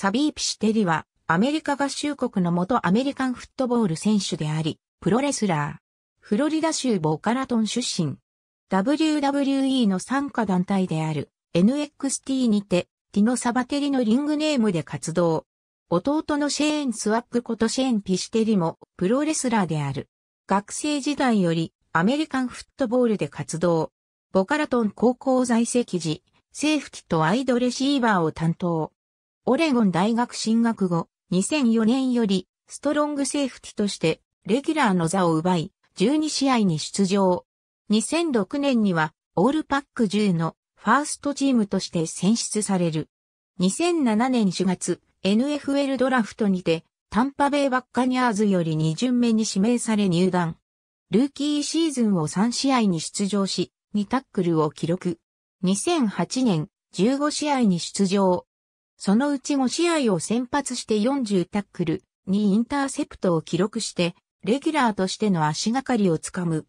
サビーピシテリは、アメリカ合衆国の元アメリカンフットボール選手であり、プロレスラー。フロリダ州ボカラトン出身。WWE の参加団体である NXT にて、ティノ・サバテリのリングネームで活動。弟のシェーン・スワップことシェーン・ピシテリもプロレスラーである。学生時代よりアメリカンフットボールで活動。ボカラトン高校在籍時、セーフティとアイドレシーバーを担当。オレゴン大学進学後、2004年より、ストロングセーフティとして、レギュラーの座を奪い、12試合に出場。2006年には、オールパック10のファーストチームとして選出される。2007年4月、NFL ドラフトにて、タンパベイバッカニャーズより2巡目に指名され入団。ルーキーシーズンを3試合に出場し、2タックルを記録。2008年、15試合に出場。そのうち5試合を先発して40タックル、にインターセプトを記録して、レギュラーとしての足がかりをつかむ。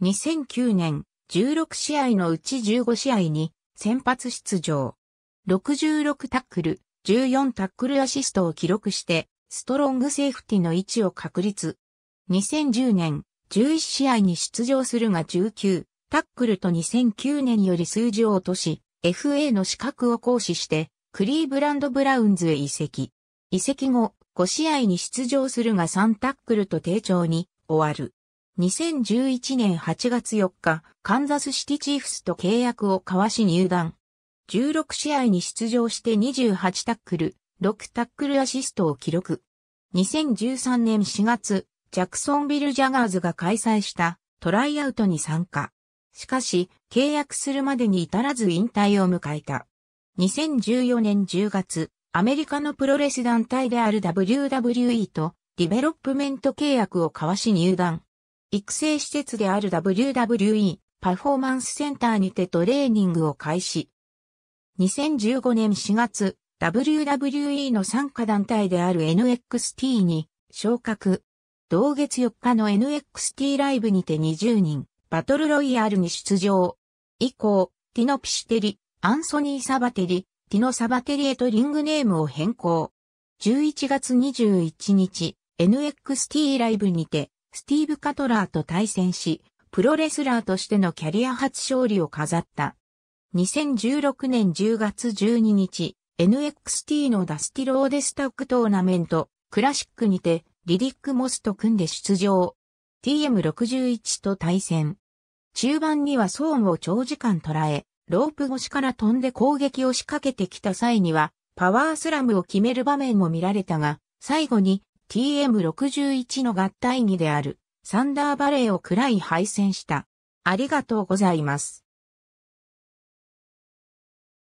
2009年、16試合のうち15試合に先発出場。66タックル、14タックルアシストを記録して、ストロングセーフティの位置を確立。2010年、11試合に出場するが19、タックルと2009年より数字を落とし、FA の資格を行使して、クリーブランドブラウンズへ移籍。移籍後、5試合に出場するが3タックルと低調に終わる。2011年8月4日、カンザスシティチーフスと契約を交わし入団。16試合に出場して28タックル、6タックルアシストを記録。2013年4月、ジャクソンビル・ジャガーズが開催したトライアウトに参加。しかし、契約するまでに至らず引退を迎えた。2014年10月、アメリカのプロレス団体である WWE とディベロップメント契約を交わし入団。育成施設である WWE パフォーマンスセンターにてトレーニングを開始。2015年4月、WWE の参加団体である NXT に昇格。同月4日の NXT ライブにて20人、バトルロイヤルに出場。以降、ティノピシテリ、アンソニー・サバテリ、ティノ・サバテリへとリングネームを変更。11月21日、NXT ライブにて、スティーブ・カトラーと対戦し、プロレスラーとしてのキャリア初勝利を飾った。2016年10月12日、NXT のダスティローデスタックトーナメント、クラシックにて、リリック・モスと組んで出場。TM61 と対戦。中盤にはソーンを長時間捉え、ロープ越しから飛んで攻撃を仕掛けてきた際には、パワースラムを決める場面も見られたが、最後に TM61 の合体技であるサンダーバレーを暗らい敗戦した。ありがとうございます。